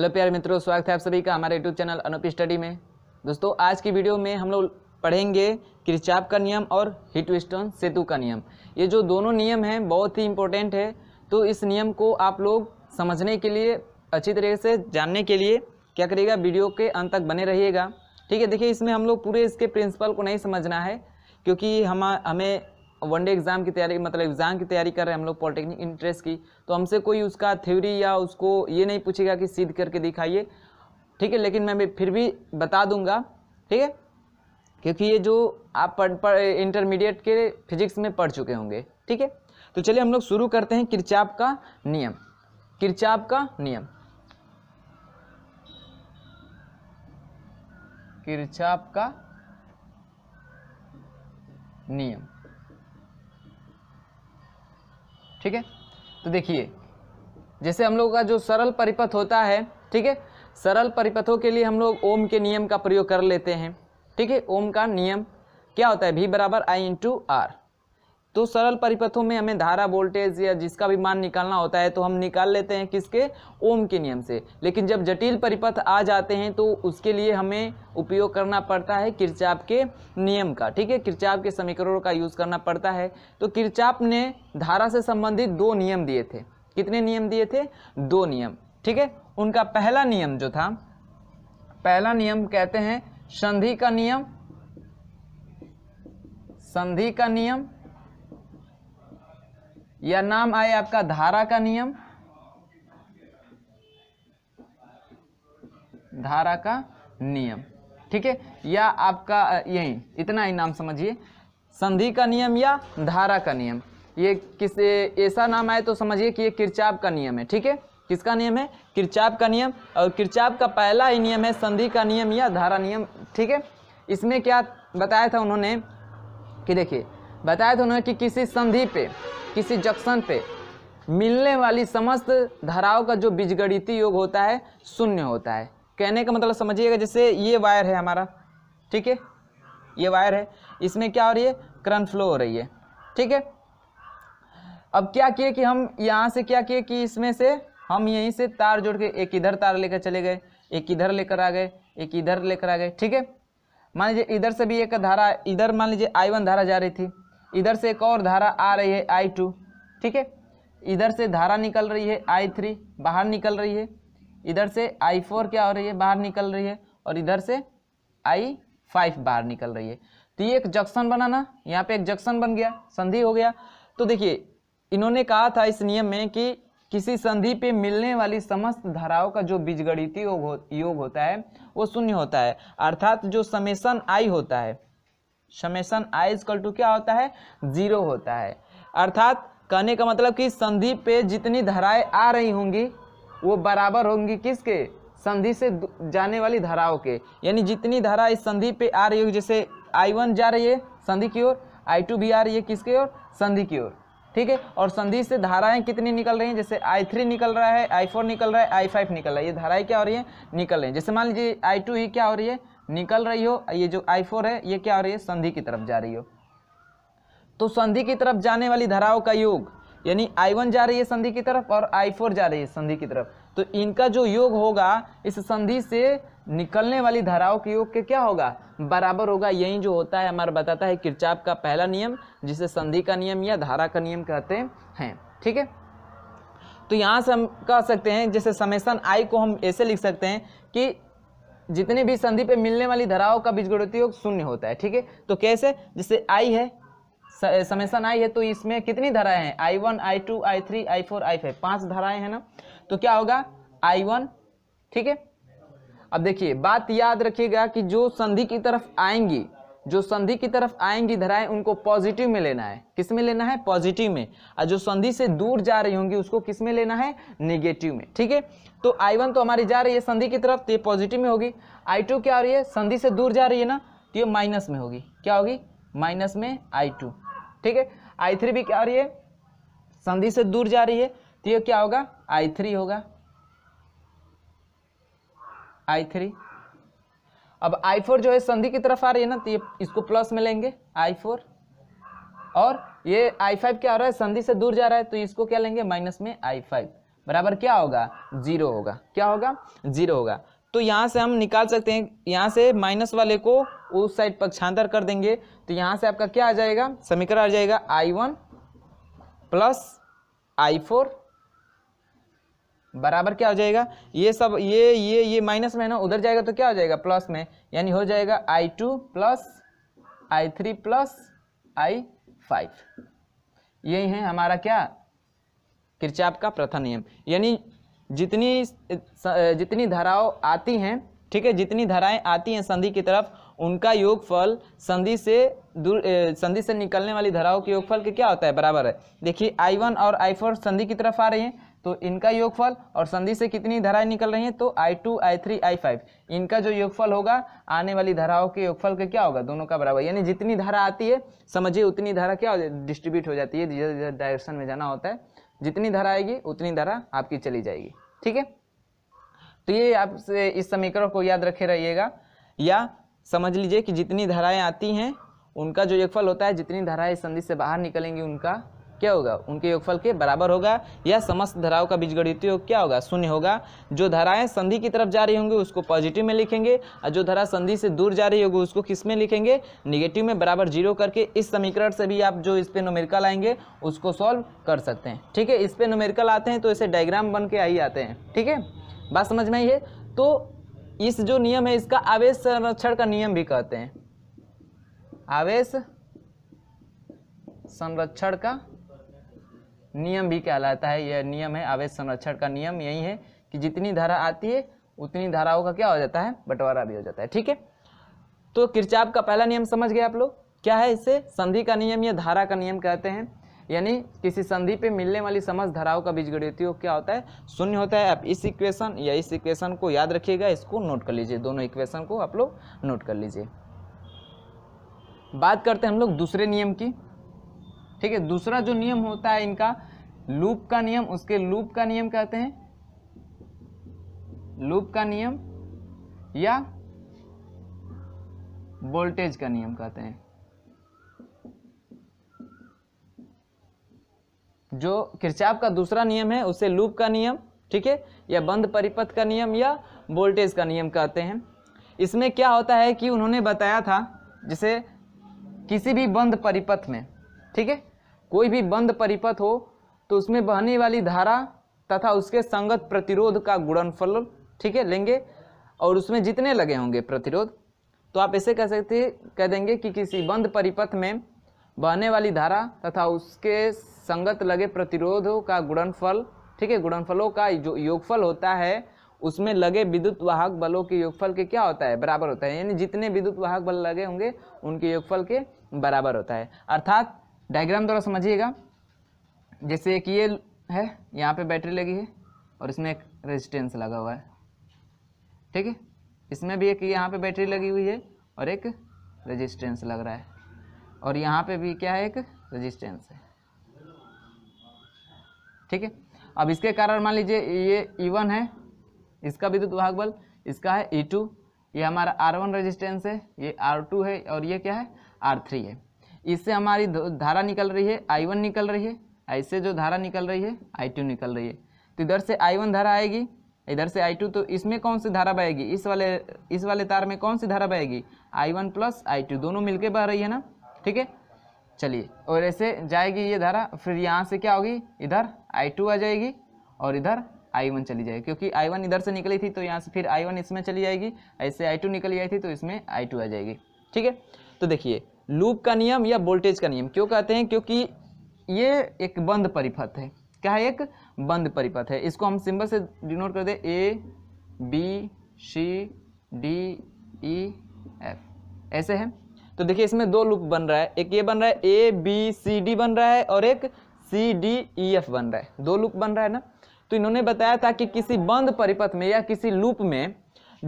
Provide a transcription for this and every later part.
Hello प्यारे मित्रों स्वागत है आप सभी का हमारे यूट्यूब चैनल अनुप स्टडी में दोस्तों आज की वीडियो में हम लोग पढ़ेंगे किरचाप का नियम और हिट स्टोन सेतु का नियम ये जो दोनों नियम हैं बहुत ही इम्पोर्टेंट है तो इस नियम को आप लोग समझने के लिए अच्छी तरीके से जानने के लिए क्या करिएगा वीडियो के अंत तक बने रहिएगा ठीक है देखिए इसमें हम लोग पूरे इसके प्रिंसिपल को नहीं समझना है क्योंकि हम हमें वन डे एग्ज़ाम की तैयारी मतलब एग्ज़ाम की तैयारी कर रहे हैं हम लोग पॉलिटेक्निक इंटरेस्ट की तो हमसे कोई उसका थ्योरी या उसको ये नहीं पूछेगा कि सीध करके दिखाइए ठीक है लेकिन मैं फिर भी बता दूंगा ठीक है क्योंकि ये जो आप पढ़ पढ़ इंटरमीडिएट के फिजिक्स में पढ़ चुके होंगे ठीक है तो चलिए हम लोग शुरू करते हैं किरचाप का नियम किरचाप का नियम किरचाप का नियम ठीक है तो देखिए जैसे हम लोगों का जो सरल परिपथ होता है ठीक है सरल परिपथों के लिए हम लोग ओम के नियम का प्रयोग कर लेते हैं ठीक है ओम का नियम क्या होता है भी बराबर आई इंटू आर तो सरल परिपथों में हमें धारा वोल्टेज या जिसका भी मान निकालना होता है तो हम निकाल लेते हैं किसके ओम के नियम से लेकिन जब जटिल परिपथ आ जाते हैं तो उसके लिए हमें उपयोग करना पड़ता है किरचाप के नियम का ठीक है किरचाप के समीकरणों का यूज़ करना पड़ता है तो किरचाप ने धारा से संबंधित दो नियम दिए थे कितने नियम दिए थे दो नियम ठीक है उनका पहला नियम जो था पहला नियम कहते हैं संधि का नियम संधि का नियम या नाम आए आपका धारा का नियम धारा का नियम ठीक है या आपका यही इतना ही नाम समझिए संधि का नियम या धारा का नियम ये किस ऐसा नाम आए तो समझिए कि ये किरचाप का नियम है ठीक है किसका नियम है किरचाप का नियम और किरचाप का पहला ही नियम है संधि का नियम या धारा नियम ठीक है इसमें क्या बताया था उन्होंने कि देखिए बताया था उन्होंने कि किसी संधि पे किसी जक्शन पे मिलने वाली समस्त धाराओं का जो बीजगणितीय योग होता है शून्य होता है कहने का मतलब समझिएगा जैसे ये वायर है हमारा ठीक है ये वायर है इसमें क्या हो रही है करंट फ्लो हो रही है ठीक है अब क्या किए कि हम यहाँ से क्या किए कि इसमें से हम यहीं से तार जोड़ के एक इधर तार लेकर चले गए एक इधर लेकर आ गए एक इधर लेकर आ गए ठीक है मान लीजिए इधर से भी एक धारा इधर मान लीजिए आई वन धारा जा रही थी इधर से एक और धारा आ रही है आई टू ठीक है इधर से धारा निकल रही है आई थ्री बाहर निकल रही है इधर से आई फोर क्या हो रही है बाहर निकल रही है और इधर से आई फाइव बाहर निकल रही है तो ये एक जंक्शन बना ना यहाँ पे एक जंक्शन बन गया संधि हो गया तो देखिए इन्होंने कहा था इस नियम में कि किसी संधि पे मिलने वाली समस्त धाराओं का जो बीजगणितीय योग, होता है वो शून्य होता है अर्थात जो समेसन आई होता है समेसन आई इजकल टू क्या होता है जीरो होता है अर्थात कहने का मतलब कि संधि पे जितनी धाराएं आ रही होंगी वो बराबर होंगी किसके संधि से जाने वाली धाराओं के यानी जितनी धारा इस संधि पे आ रही होगी जैसे आई वन जा रही है संधि की ओर आई टू भी आ रही है किसकी ओर संधि की ओर ठीक है और संधि से धाराएं कितनी निकल रही हैं जैसे आई थ्री निकल रहा है आई फोर निकल रहा है आई फाइव निकल रहा है ये धाराएं क्या हो रही है निकल रही हैं जैसे मान लीजिए आई टू ही क्या हो रही है निकल रही हो ये जो आई फोर है ये क्या हो रही है संधि की तरफ जा रही हो तो संधि की तरफ जाने वाली धाराओं का योग यानी आई वन जा रही है संधि की तरफ और आई फोर जा रही है संधि की तरफ तो इनका जो योग होगा इस संधि से निकलने वाली धाराओं के योग के क्या होगा बराबर होगा यही जो होता है हमारा बताता है किरचाप का पहला नियम जिसे संधि का नियम या धारा का नियम कहते हैं ठीक है तो यहाँ से हम कह सकते हैं जैसे समेसन आई को हम ऐसे लिख सकते हैं कि जितने भी संधि पे मिलने वाली धाराओं का बीजगणित योग शून्य होता है ठीक है तो कैसे जैसे आई है समेसन आई है तो इसमें कितनी धाराएं हैं I one I two I three I four I five पांच धाराएं हैं ना तो क्या होगा आई वन ठीक है अब देखिए बात याद रखिएगा कि जो संधि की तरफ आएंगी जो संधि की तरफ आएंगी धराएं उनको पॉजिटिव में लेना है किस में लेना है पॉजिटिव में और जो संधि से दूर जा रही होंगी उसको किस में लेना है निगेटिव में ठीक है तो आई वन तो हमारी जा रही है संधि की तरफ तो ये पॉजिटिव में होगी आई टू क्या हो रही है संधि से दूर जा रही है ना तो ये माइनस में होगी क्या होगी माइनस में आई टू ठीक है आई थ्री भी क्या हो रही है संधि से दूर जा रही है तो ये क्या होगा आई थ्री होगा आई थ्री अब आई फोर जो है संधि की तरफ आ रही है ना तो ये इसको प्लस में लेंगे आई फोर और ये आई फाइव क्या हो रहा है संधि से दूर जा रहा है तो इसको क्या लेंगे माइनस में आई फाइव बराबर क्या होगा जीरो होगा क्या होगा जीरो होगा तो यहाँ से हम निकाल सकते हैं यहाँ से माइनस वाले को उस साइड पक्षांतर कर देंगे तो यहाँ से आपका क्या आ जाएगा समीकरण आ जाएगा I one plus I four बराबर क्या हो जाएगा ये सब ये ये ये माइनस में ना उधर जाएगा तो क्या हो जाएगा प्लस में यानी हो जाएगा I two plus I three plus I five यही है हमारा क्या किरचाप का प्रथम नियम यानी जितनी जितनी धाराओं आती हैं ठीक है जितनी धाराएं आती हैं संधि की तरफ उनका योगफल संधि से दूर संधि से निकलने वाली धाराओं के योगफल के क्या होता है बराबर है देखिए आई वन और आई फोर संधि की तरफ आ रही हैं तो इनका योगफल और संधि से कितनी धाराएं निकल रही हैं तो I two I three I five इनका जो योगफल होगा आने वाली धाराओं के योगफल का क्या होगा दोनों का बराबर यानी जितनी धारा आती है समझिए उतनी धारा क्या डिस्ट्रीब्यूट हो जाती है जिधर जिधर डायरेक्शन में जाना होता है जितनी धारा आएगी उतनी धारा आपकी चली जाएगी ठीक है तो ये आपसे इस समीकरण को याद रखे रहिएगा या समझ लीजिए कि जितनी धाराएं आती हैं उनका जो योगफल होता है जितनी धाराएं संधि से बाहर निकलेंगी उनका क्या होगा उनके योगफल के बराबर होगा या समस्त धाराओं का बीजगणित योग क्या होगा शून्य होगा जो धाराएं संधि की तरफ जा रही होंगी उसको पॉजिटिव में लिखेंगे और जो धारा संधि से दूर जा रही होगी उसको किस में लिखेंगे निगेटिव में बराबर जीरो करके इस समीकरण से भी आप जो इस पर नोमेरिकल आएंगे उसको सॉल्व कर सकते हैं ठीक है इस पर नोमेरिकल आते हैं तो इसे डायग्राम बन के आई आते हैं ठीक है बात समझ में आई है तो इस जो नियम है इसका आवेश संरक्षण का नियम भी कहते हैं आवेश संरक्षण का नियम भी कहलाता है यह नियम है आवेश संरक्षण का नियम यही है कि जितनी धारा आती है उतनी धाराओं का क्या हो जाता है बंटवारा भी हो जाता है ठीक है तो किरचाप का पहला नियम समझ गए आप लोग क्या है इससे संधि का नियम या धारा का नियम कहते हैं यानी किसी संधि पे मिलने वाली समस्त धाराओं का बीजगणित हो क्या होता है शून्य होता है आप इस इक्वेशन या इस इक्वेशन को याद रखिएगा इसको नोट कर लीजिए दोनों इक्वेशन को आप लोग नोट कर लीजिए बात करते हैं हम लोग दूसरे नियम की ठीक है दूसरा जो नियम होता है इनका लूप का नियम उसके लूप का नियम कहते हैं लूप का नियम या वोल्टेज का नियम कहते हैं जो किरचाप का दूसरा नियम है उसे लूप का नियम ठीक है या बंद परिपथ का नियम या वोल्टेज का नियम कहते हैं इसमें क्या होता है कि उन्होंने बताया था जिसे किसी भी बंद परिपथ में ठीक है कोई भी बंद परिपथ हो तो उसमें बहने वाली धारा तथा उसके संगत प्रतिरोध का गुणनफल ठीक है लेंगे और उसमें जितने लगे होंगे प्रतिरोध तो आप ऐसे कह सकते कह देंगे कि किसी बंद परिपथ में बहने वाली धारा तथा उसके संगत लगे प्रतिरोधों का गुणनफल ठीक है गुणनफलों का जो योगफल होता है उसमें लगे विद्युत वाहक बलों के योगफल के क्या होता है बराबर होता है यानी जितने विद्युत वाहक बल लगे होंगे उनके योगफल के बराबर होता है अर्थात डायग्राम द्वारा समझिएगा जैसे एक ये है यहाँ पे बैटरी लगी है और इसमें एक रेजिस्टेंस लगा हुआ है ठीक है इसमें भी एक यहाँ पे बैटरी लगी हुई है और एक रेजिस्टेंस लग रहा है और यहाँ पे भी क्या है एक रेजिस्टेंस है ठीक है अब इसके कारण मान लीजिए ये E1 है इसका विद्युत भाग बल इसका है E2 ये हमारा R1 रेजिस्टेंस है ये R2 है और ये क्या है R3 है इससे हमारी धारा निकल रही है आई वन निकल रही है ऐसे जो धारा निकल रही है आई टू निकल रही है तो इधर से आई वन धारा आएगी इधर से आई टू तो इसमें कौन सी धारा बहेगी इस वाले इस वाले तार में कौन सी धारा बहेगी I one plus I two दोनों मिलकर बह रही है ना ठीक है चलिए और ऐसे जाएगी ये धारा फिर यहाँ से क्या होगी इधर आई टू आ जाएगी और इधर आई वन चली जाएगी क्योंकि आई वन इधर से निकली थी तो यहाँ से फिर आई वन इसमें चली जाएगी ऐसे आई टू निकली आई थी तो इसमें आई टू आ जाएगी ठीक है तो देखिए लूप का नियम या वोल्टेज का नियम क्यों कहते हैं क्योंकि ये एक बंद परिपथ है क्या है एक बंद परिपथ है इसको हम सिंबल से डिनोट कर दे A B C D E F ऐसे है तो देखिए इसमें दो लूप बन रहा है एक ये बन रहा है ए बी सी डी बन रहा है और एक सी डी ई एफ बन रहा है दो लूप बन रहा है ना तो इन्होंने बताया था कि किसी बंद परिपथ में या किसी लूप में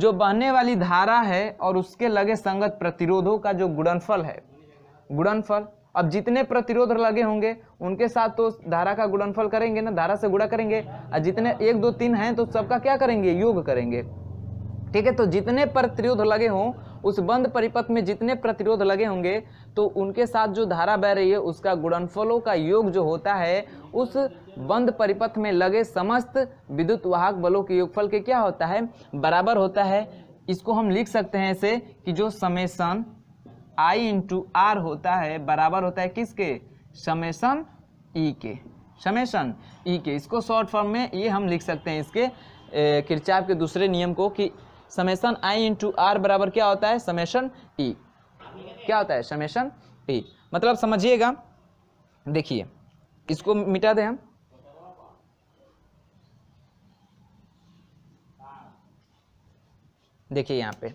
जो बहने वाली धारा है और उसके लगे संगत प्रतिरोधों का जो गुणनफल है गुणनफल अब जितने प्रतिरोध लगे होंगे उनके साथ तो धारा का गुणनफल करेंगे ना धारा से गुणा करेंगे और जितने एक दो तीन हैं तो सबका क्या करेंगे योग करेंगे ठीक है तो जितने प्रतिरोध लगे हों उस बंद परिपथ में जितने प्रतिरोध लगे होंगे तो उनके साथ जो धारा बह रही है उसका गुणनफलों का योग जो होता है उस बंद परिपथ में लगे समस्त विद्युत वाहक बलों के योगफल के क्या होता है बराबर होता है इसको हम लिख सकते हैं ऐसे कि जो समेसन आई इंटू आर होता है बराबर होता है किसके समेसन ई e के समेसन ई e के इसको शॉर्ट फॉर्म में ये हम लिख सकते हैं इसके किरचाप के दूसरे नियम को कि समेसन आई इंटू आर बराबर क्या होता है समेसन ई e। क्या होता है समेसन ई मतलब समझिएगा देखिए इसको मिटा दें हम देखिए यहाँ पे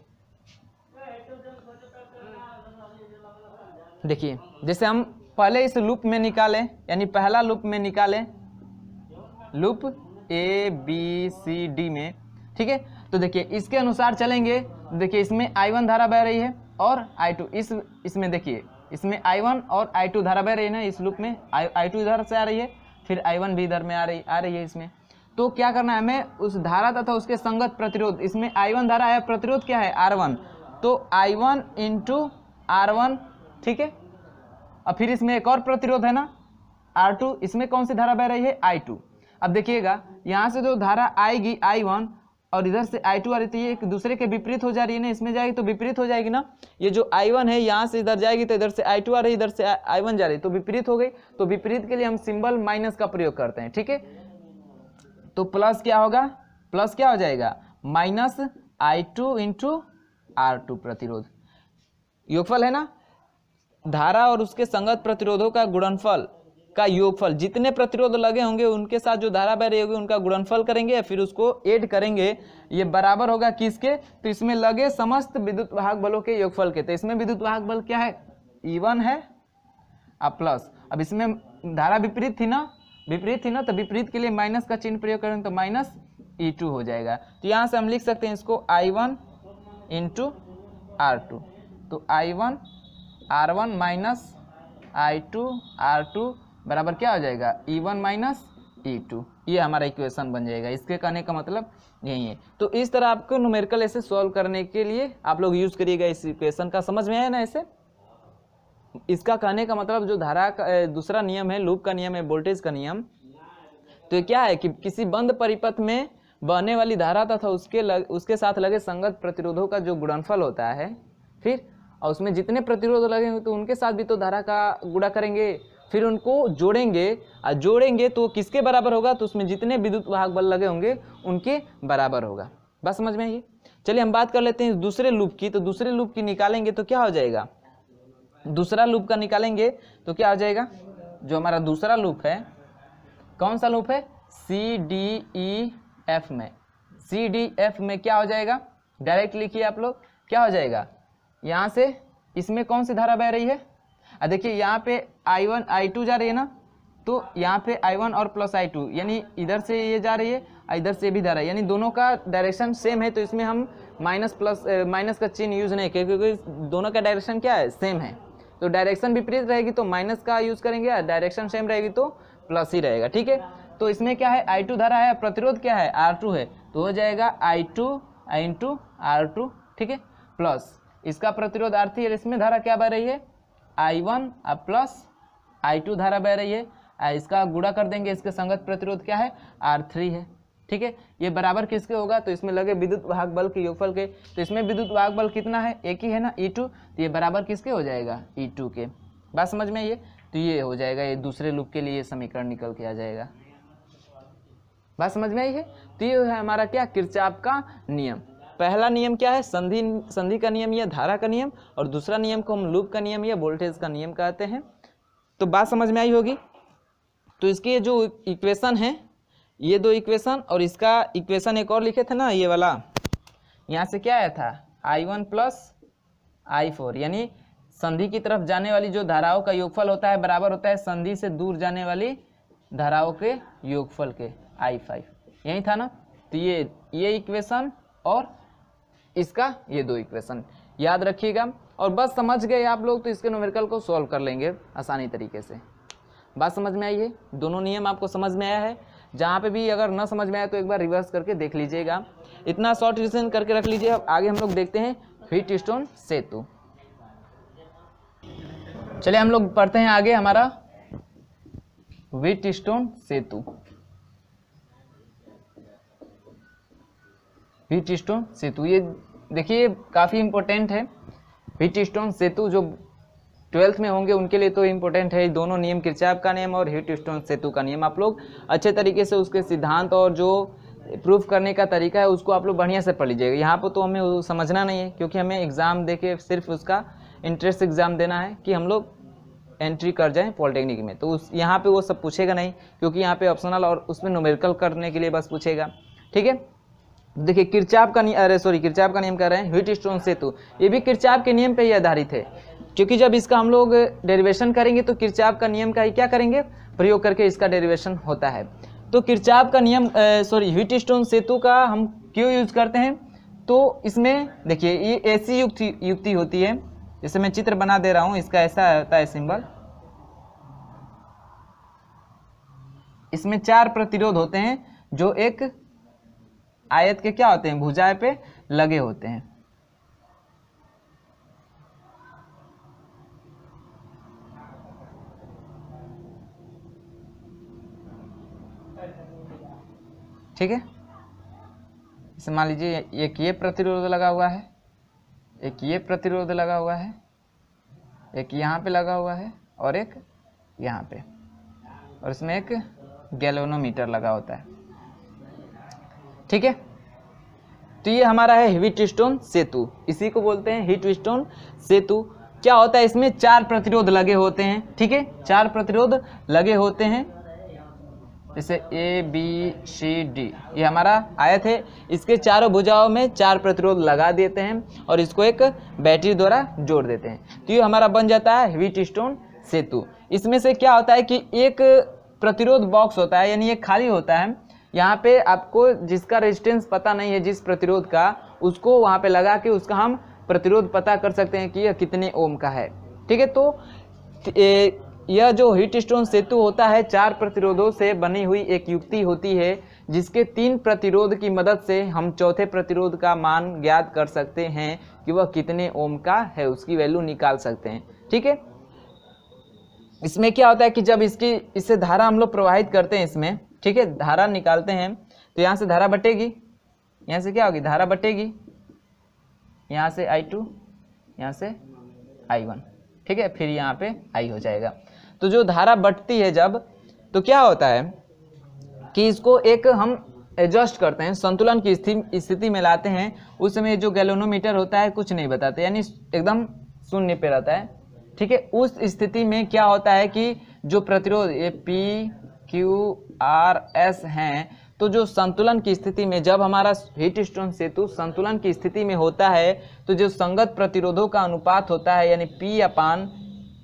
देखिए जैसे हम पहले इस लूप में निकालें यानी पहला लूप में निकालें loop A B C D में ठीक है तो देखिए इसके अनुसार चलेंगे देखिए इसमें आई वन धारा बह रही है और आई टू इस इसमें देखिए इसमें आई वन और आई टू धारा बह रही है ना इस लूप में आई आई टू इधर से आ रही है फिर आई वन भी इधर में आ रही आ रही है इसमें तो क्या करना है हमें उस धारा तथा उसके संगत प्रतिरोध इसमें आई वन धारा है प्रतिरोध क्या है आर वन तो I one into R one ठीक है अब फिर इसमें एक और प्रतिरोध है ना आर टू इसमें कौन सी धारा बह रही है आई टू अब देखिएगा यहाँ से जो धारा आएगी आई वन और इधर से आई टू आ रही थी तो एक दूसरे के विपरीत हो जा रही है ना इसमें जाएगी तो विपरीत हो जाएगी ना ये जो आई वन है यहाँ से इधर जाएगी तो इधर से आई टू आ रही इधर से आई वन जा रही तो विपरीत हो गई तो विपरीत के लिए हम सिंबल माइनस का प्रयोग करते हैं ठीक है तो प्लस क्या होगा प्लस क्या हो जाएगा minus I two into R two प्रतिरोध योगफल है ना धारा और उसके संगत प्रतिरोधों का गुणनफल का योगफल जितने प्रतिरोध लगे होंगे उनके साथ जो धारा बह रही होगी उनका गुणनफल करेंगे फिर उसको ऐड करेंगे ये बराबर होगा किसके तो इसमें लगे समस्त विद्युत वाहक बलों के योगफल के तो इसमें विद्युत वाहक बल क्या है ईवन e है आ प्लस अब इसमें धारा विपरीत थी ना विपरीत थी ना तो विपरीत के लिए माइनस का चिन्ह प्रयोग करेंगे तो माइनस ई टू हो जाएगा तो यहाँ से हम लिख सकते हैं इसको I one into R two तो I one R one minus I two R two बराबर क्या हो जाएगा E one minus E two ये हमारा इक्वेशन बन जाएगा इसके कहने का मतलब यही है तो इस तरह आपको न्यूमेरिकल ऐसे सॉल्व करने के लिए आप लोग यूज़ करिएगा इस इक्वेशन का समझ में आया ना ऐसे इसका कहने का मतलब जो धारा का दूसरा नियम है लूप का नियम है वोल्टेज का नियम तो क्या है कि किसी बंद परिपथ में बहने वाली धारा तथा उसके लग, उसके साथ लगे संगत प्रतिरोधों का जो गुणनफल होता है फिर और उसमें जितने प्रतिरोध लगेंगे तो उनके साथ भी तो धारा का गुड़ा करेंगे फिर उनको जोड़ेंगे और जोड़ेंगे तो किसके बराबर होगा तो उसमें जितने विद्युत वाहक बल लगे होंगे उनके बराबर होगा बस समझ में आइए चलिए हम बात कर लेते हैं दूसरे लूप की तो दूसरे लूप की निकालेंगे तो क्या हो जाएगा दूसरा लूप का निकालेंगे तो क्या हो जाएगा जो हमारा दूसरा लूप है कौन सा लूप है सी डी ई एफ में सी डी एफ में क्या हो जाएगा डायरेक्ट लिखिए आप लोग क्या हो जाएगा यहाँ से इसमें कौन सी धारा बह रही है देखिए यहाँ पे आई वन आई टू जा रही है ना तो यहाँ पे आई वन और प्लस आई टू यानी इधर से ये जा रही है इधर से भी जा रहा है यानी दोनों का डायरेक्शन सेम है तो इसमें हम माइनस प्लस माइनस का चिन्ह यूज़ नहीं करें क्योंकि दोनों का डायरेक्शन क्या है सेम है तो डायरेक्शन विपरीत रहेगी तो माइनस का यूज़ करेंगे डायरेक्शन सेम रहेगी तो प्लस ही रहेगा ठीक है तो इसमें क्या है आई टू धारा है प्रतिरोध क्या है आर टू है तो हो जाएगा I two I two R two ठीक है प्लस इसका प्रतिरोध आर थी इसमें धारा क्या बह रही है आई वन और प्लस आई टू धारा बह रही है इसका गुड़ा कर देंगे इसके संगत प्रतिरोध क्या है आर थ्री है ठीक है ये बराबर किसके होगा तो इसमें लगे विद्युत वाहक बल के योगफल के तो इसमें विद्युत वाहक बल कितना है एक ही है ना ई e टू तो ये बराबर किसके हो जाएगा ई e टू के बात समझ में ये तो ये हो जाएगा ये दूसरे लूप के लिए समीकरण निकल के आ जाएगा बात समझ में आई है तो ये है हमारा क्या किरचाप का नियम पहला नियम क्या है संधि संधि का नियम या धारा का नियम और दूसरा नियम को हम लूप का नियम या वोल्टेज का नियम कहते हैं तो बात समझ में आई होगी तो इसके जो इक्वेशन है ये दो इक्वेशन और इसका इक्वेशन एक और लिखे थे ना ये वाला यहाँ से क्या आया था I one plus I four यानी संधि की तरफ जाने वाली जो धाराओं का योगफल होता है बराबर होता है संधि से दूर जाने वाली धाराओं के योगफल के आई फाइव यही था ना तो ये ये इक्वेशन और इसका ये दो इक्वेशन याद रखिएगा और बस समझ गए आप लोग तो इसके नोमेरिकल को सॉल्व कर लेंगे आसानी तरीके से बात समझ में आई है दोनों नियम आपको समझ में आया है जहाँ पे भी अगर ना समझ में आया तो एक बार रिवर्स करके देख लीजिएगा इतना शॉर्ट रिजन करके रख लीजिए अब आगे हम लोग देखते हैं हीट स्टोन सेतु चलिए हम लोग पढ़ते हैं आगे हमारा विट स्टोन सेतु विट स्टोन सेतु ये देखिए काफ़ी इम्पोर्टेंट है हिट स्टोन सेतु जो ट्वेल्थ में होंगे उनके लिए तो इम्पोर्टेंट है दोनों नियम किरचाप का नियम और हिट स्टोन सेतु का नियम आप लोग अच्छे तरीके से उसके सिद्धांत और जो प्रूफ करने का तरीका है उसको आप लोग बढ़िया से पढ़ लीजिएगा यहाँ पर तो हमें समझना नहीं है क्योंकि हमें एग्ज़ाम दे के सिर्फ उसका इंट्रेंस एग्ज़ाम देना है कि हम लोग एंट्री कर जाएँ पॉलिटेक्निक में तो उस यहाँ पर वो सब पूछेगा नहीं क्योंकि यहाँ पर ऑप्शनल और उसमें नोमेरिकल करने के लिए बस पूछेगा ठीक है देखिए किरचाप का अरे सॉरी किरचाप का नियम कह रहे हैं हिट स्टोन सेतु ये भी किरचाप के नियम पे ही आधारित है क्योंकि जब इसका हम लोग डेरिवेशन करेंगे तो किरचाप का नियम का ही क्या करेंगे प्रयोग करके इसका डेरिवेशन होता है तो किरचाप का नियम सॉरी हिट स्टोन सेतु का हम क्यों यूज करते हैं तो इसमें देखिए ये ऐसी युक्ति युक्ति होती है जैसे मैं चित्र बना दे रहा हूँ इसका ऐसा होता है सिंबल इसमें चार प्रतिरोध होते हैं जो एक आयत के क्या होते हैं भुजाए पे लगे होते हैं ठीक है इसे मान लीजिए एक ये प्रतिरोध लगा हुआ है एक ये प्रतिरोध लगा हुआ है एक यहाँ पे लगा हुआ है और एक यहाँ पे और इसमें एक गैलोनोमीटर लगा होता है ठीक है तो ये हमारा है हिट स्टोन सेतु इसी को बोलते हैं हिट स्टोन सेतु क्या होता है इसमें चार प्रतिरोध लगे होते हैं ठीक है चार प्रतिरोध लगे होते हैं जैसे ए बी सी डी ये हमारा आयत है इसके चारों भुजाओं में चार प्रतिरोध लगा देते हैं और इसको एक बैटरी द्वारा जोड़ देते हैं तो ये हमारा बन जाता है व्हीट स्टोन सेतु इसमें से क्या होता है कि एक प्रतिरोध बॉक्स होता है यानी ये खाली होता है यहाँ पे आपको जिसका रेजिस्टेंस पता नहीं है जिस प्रतिरोध का उसको वहाँ पे लगा के उसका हम प्रतिरोध पता कर सकते हैं कि यह कितने ओम का है ठीक है तो यह जो हिट स्टोन सेतु होता है चार प्रतिरोधों से बनी हुई एक युक्ति होती है जिसके तीन प्रतिरोध की मदद से हम चौथे प्रतिरोध का मान ज्ञात कर सकते हैं कि वह कितने ओम का है उसकी वैल्यू निकाल सकते हैं ठीक है इसमें क्या होता है कि जब इसकी इससे धारा हम लोग प्रवाहित करते हैं इसमें ठीक है धारा निकालते हैं तो यहाँ से धारा बटेगी यहाँ से क्या होगी धारा बटेगी यहाँ से आई टू यहाँ से आई वन ठीक है फिर यहाँ पे आई हो जाएगा तो जो धारा बटती है जब तो क्या होता है कि इसको एक हम एडजस्ट करते हैं संतुलन की स्थिति में लाते हैं उस समय जो गैलोनोमीटर होता है कुछ नहीं बताते यानी एकदम शून्य पे रहता है ठीक है उस स्थिति में क्या होता है कि जो प्रतिरोध ये पी क्यू आर एस हैं तो जो संतुलन की स्थिति में जब हमारा हीट स्टोन सेतु संतुलन की स्थिति में होता है तो जो संगत प्रतिरोधों का अनुपात होता है यानी पी अपान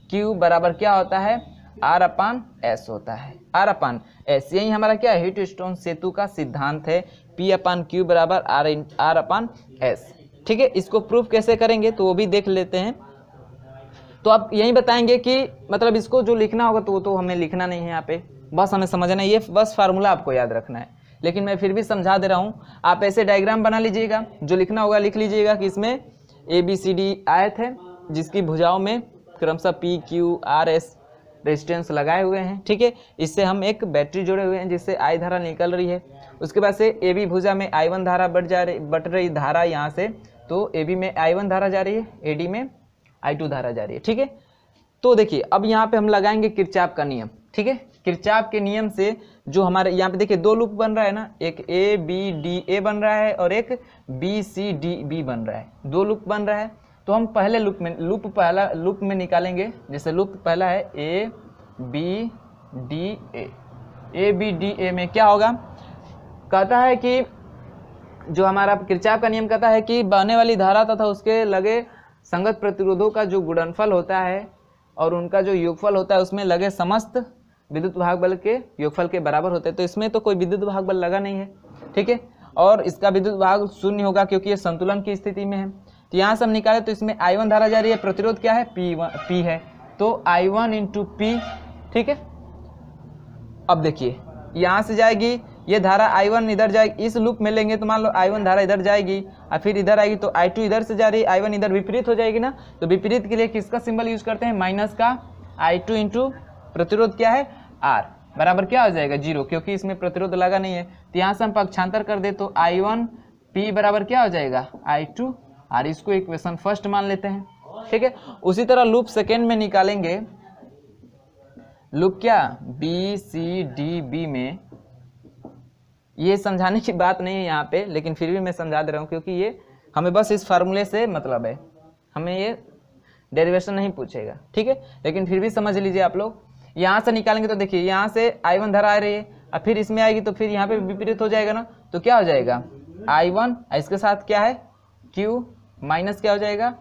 क्यू बराबर क्या होता है आर अपान एस होता है आर अपान एस यही हमारा क्या हीट स्टोन सेतु का सिद्धांत है पी अपान क्यू बराबर आर इन आर अपान एस ठीक है इसको प्रूफ कैसे करेंगे तो वो भी देख लेते हैं तो आप यही बताएंगे कि मतलब इसको जो लिखना होगा तो वो तो हमें लिखना नहीं है यहाँ पे बस हमें समझना है ये बस फार्मूला आपको याद रखना है लेकिन मैं फिर भी समझा दे रहा हूँ आप ऐसे डायग्राम बना लीजिएगा जो लिखना होगा लिख लीजिएगा कि इसमें ए बी सी डी आयत है जिसकी भुजाओं में क्रमशः P Q R S resistance लगाए हुए हैं ठीक है इससे हम एक बैटरी जुड़े हुए हैं जिससे आई धारा निकल रही है उसके बाद से ए बी भुजा में आई वन धारा बढ़ जा रही बट रही धारा यहाँ से तो ए बी में आई वन धारा जा रही है ए डी में आई टू धारा जा रही है ठीक है तो देखिए अब यहाँ पे हम लगाएंगे किरचाप का नियम ठीक है किरचाप के नियम से जो हमारे यहाँ पे देखिए दो लूप बन रहा है ना एक ए बी डी ए बन रहा है और एक बी सी डी बी बन रहा है दो लूप बन रहा है तो हम पहले लूप में लूप पहला लूप में निकालेंगे जैसे लूप पहला है A B D A A B D A में क्या होगा कहता है कि जो हमारा किरचाप का नियम कहता है कि बहने वाली धारा तथा उसके लगे संगत प्रतिरोधों का जो गुणनफल होता है और उनका जो योगफल होता है उसमें लगे समस्त विद्युत भाग बल के योगफल के बराबर होते हैं तो इसमें तो कोई विद्युत भाग बल लगा नहीं है ठीक है और इसका विद्युत भाग शून्य होगा क्योंकि ये संतुलन की स्थिति में है तो यहाँ से हम निकाले तो इसमें आई वन धारा जा रही है प्रतिरोध क्या है पी वन पी है तो आई वन इंटू पी ठीक है अब देखिए यहाँ से जाएगी ये धारा आई वन इधर जाएगी इस लूप में लेंगे तो मान लो आई वन धारा इधर जाएगी और फिर इधर आएगी तो आई टू इधर से जा रही है आई वन इधर विपरीत हो जाएगी ना तो विपरीत के लिए किसका सिंबल यूज करते हैं माइनस का आई टू इंटू प्रतिरोध क्या है आर बराबर क्या हो जाएगा जीरो क्योंकि इसमें प्रतिरोध लगा नहीं है तो यहाँ से हम पक्षांतर कर दे तो आई वन पी बराबर क्या हो जाएगा आई टू आर इसको इक्वेशन फर्स्ट मान लेते हैं ठीक है उसी तरह लूप सेकेंड में निकालेंगे लूप क्या बी सी डी बी में ये समझाने की बात नहीं है यहाँ पे लेकिन फिर भी मैं समझा दे रहा हूँ क्योंकि ये हमें बस इस फार्मूले से मतलब है हमें ये डेरिवेशन नहीं पूछेगा ठीक है लेकिन फिर भी समझ लीजिए आप लोग यहाँ से निकालेंगे तो देखिए यहाँ से आई वन धारा आ रही है और फिर इसमें आएगी तो फिर यहाँ पे विपरीत हो जाएगा ना तो क्या हो जाएगा आई वन इसके साथ क्या है क्यू माइनस क्या हो जाएगा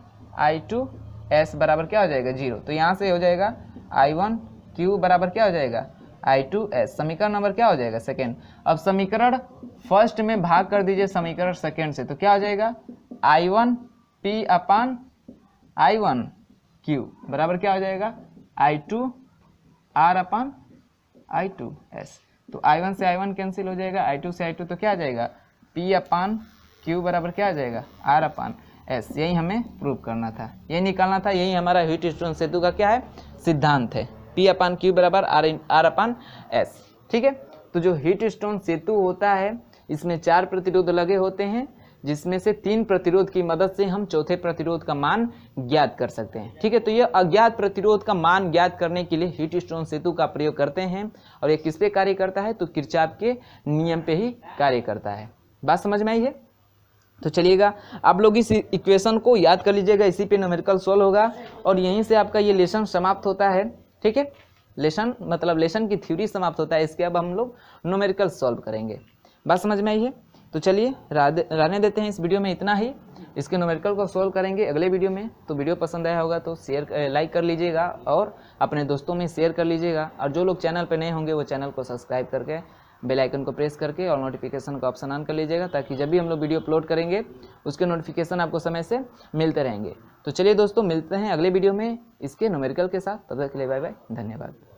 आई टू एस बराबर क्या हो जाएगा जीरो तो यहाँ से हो जाएगा आई वन क्यू बराबर क्या हो जाएगा आई टू एस समीकरण नंबर क्या हो जाएगा सेकेंड अब समीकरण फर्स्ट में भाग कर दीजिए समीकरण सेकेंड से तो क्या हो जाएगा I one P upon I one Q बराबर क्या हो जाएगा I two R upon I two S तो आई वन से आई वन कैंसिल हो जाएगा आई टू से आई टू तो क्या आ जाएगा पी अपान क्यू बराबर क्या आ जाएगा आर अपान एस यही हमें प्रूव करना था यही निकालना था यही हमारा हीट स्टोन सेतु का क्या है सिद्धांत है पी अपान क्यू बराबर आर आर अपान एस ठीक है तो जो हीट स्टोन सेतु होता है इसमें चार प्रतिरोध लगे होते हैं जिसमें से तीन प्रतिरोध की मदद से हम चौथे प्रतिरोध का मान ज्ञात कर सकते हैं ठीक है तो ये अज्ञात प्रतिरोध का मान ज्ञात करने के लिए हीट स्टोन सेतु का प्रयोग करते हैं और ये किस पे कार्य करता है तो किरचाप के नियम पे ही कार्य करता है बात समझ में आई है तो चलिएगा आप लोग इस इक्वेशन को याद कर लीजिएगा इसी पे न्यूमेरिकल सोल्व होगा और यहीं से आपका ये लेसन समाप्त होता है ठीक है लेसन मतलब लेसन की थ्योरी समाप्त होता है इसके अब हम लोग न्यूमेरिकल सॉल्व करेंगे बात समझ में आई है तो चलिए रहने देते हैं इस वीडियो में इतना ही इसके नोमेरिकल को सोल्व करेंगे अगले वीडियो में तो वीडियो पसंद आया होगा तो शेयर लाइक कर लीजिएगा और अपने दोस्तों में शेयर कर लीजिएगा और जो लोग चैनल पर नए होंगे वो चैनल को सब्सक्राइब करके बेल आइकन को प्रेस करके और नोटिफिकेशन का ऑप्शन ऑन कर लीजिएगा ताकि जब भी हम लोग वीडियो अपलोड करेंगे उसके नोटिफिकेशन आपको समय से मिलते रहेंगे तो चलिए दोस्तों मिलते हैं अगले वीडियो में इसके नोमेरिकल के साथ तब तक के लिए बाय बाय धन्यवाद